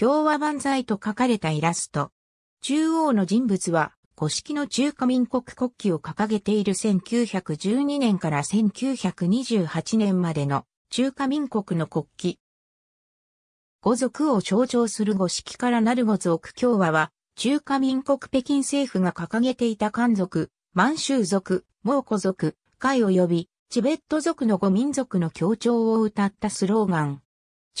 共和万歳と書かれたイラスト。中央の人物は、古式の中華民国国旗を掲げている1912年から1928年までの中華民国の国旗。五族を象徴する五式からなる五族共和は、中華民国北京政府が掲げていた漢族、満州族、蒙古族、海及びチベット族の五民族の協調を謳ったスローガン。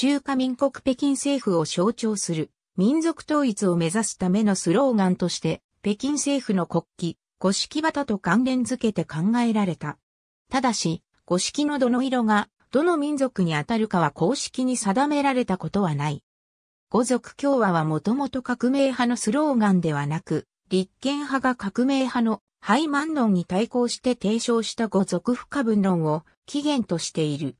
中華民国北京政府を象徴する民族統一を目指すためのスローガンとして、北京政府の国旗、五色旗と関連づけて考えられた。ただし、五色のどの色がどの民族に当たるかは公式に定められたことはない。五族共和はもともと革命派のスローガンではなく、立憲派が革命派の廃満論に対抗して提唱した五族不可分論を起源としている。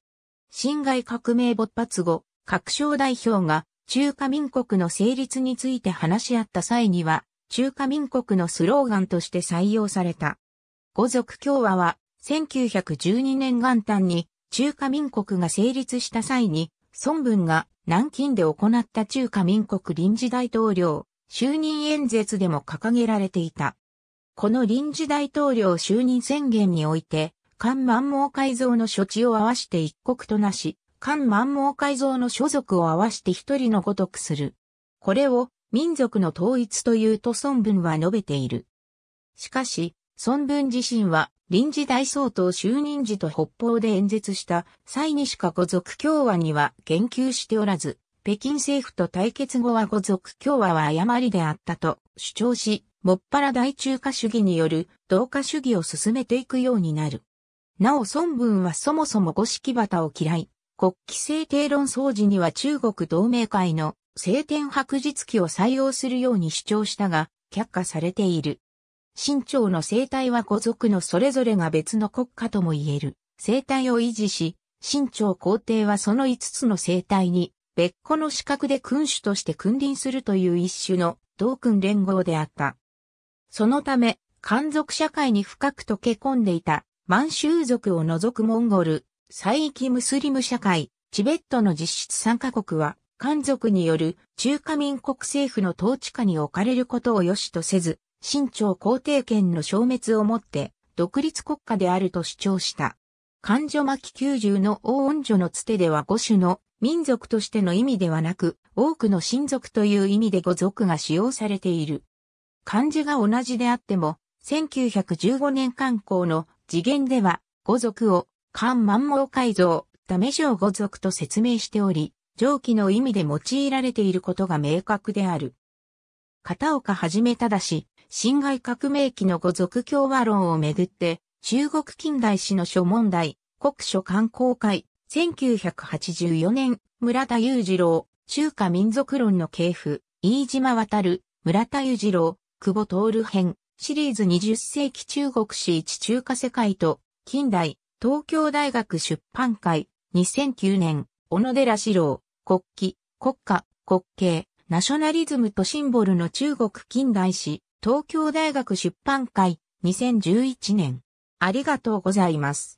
辛亥革命勃発後、各省代表が中華民国の成立について話し合った際には、中華民国のスローガンとして採用された。五族共和は、1912年元旦に中華民国が成立した際に、孫文が南京で行った中華民国臨時大統領就任演説でも掲げられていた。この臨時大統領就任宣言において、官満網改造の処置を合わして一国となし、漢満毛改造の所属を合わして一人のごとくする。これを民族の統一というと孫文は述べている。しかし、孫文自身は臨時大総統就任時と北方で演説した際にしか五族共和には言及しておらず、北京政府と対決後は五族共和は誤りであったと主張し、もっぱら大中華主義による同化主義を進めていくようになる。なお孫文はそもそも五色旗を嫌い、国旗制定論争時には中国同盟会の聖天白日記を採用するように主張したが、却下されている。清朝の生態は五族のそれぞれが別の国家とも言える生態を維持し、清朝皇帝はその五つの生態に別個の資格で君主として君臨するという一種の同君連合であった。そのため、漢族社会に深く溶け込んでいた満州族を除くモンゴル、西域ムスリム社会、チベットの実質参加国は、漢族による中華民国政府の統治下に置かれることを良しとせず、清朝皇帝権の消滅をもって独立国家であると主張した。漢女巻90の王恩女のつてでは五種の民族としての意味ではなく、多くの親族という意味で五族が使用されている。漢字が同じであっても、1915年刊行の次元では、五族を漢満毛改造、ダメ上語族と説明しており、上記の意味で用いられていることが明確である。片岡はじめただし、辛亥革命期の語族共和論をめぐって、中国近代史の諸問題、国書観光会、1984年、村田裕次郎、中華民族論の系譜、飯島渡る、村田裕次郎、久保徹編、シリーズ20世紀中国史一中華世界と、近代、東京大学出版会、2009年、小野寺史郎、国旗、国家、国慶、ナショナリズムとシンボルの中国近代史、東京大学出版会、2011年。ありがとうございます。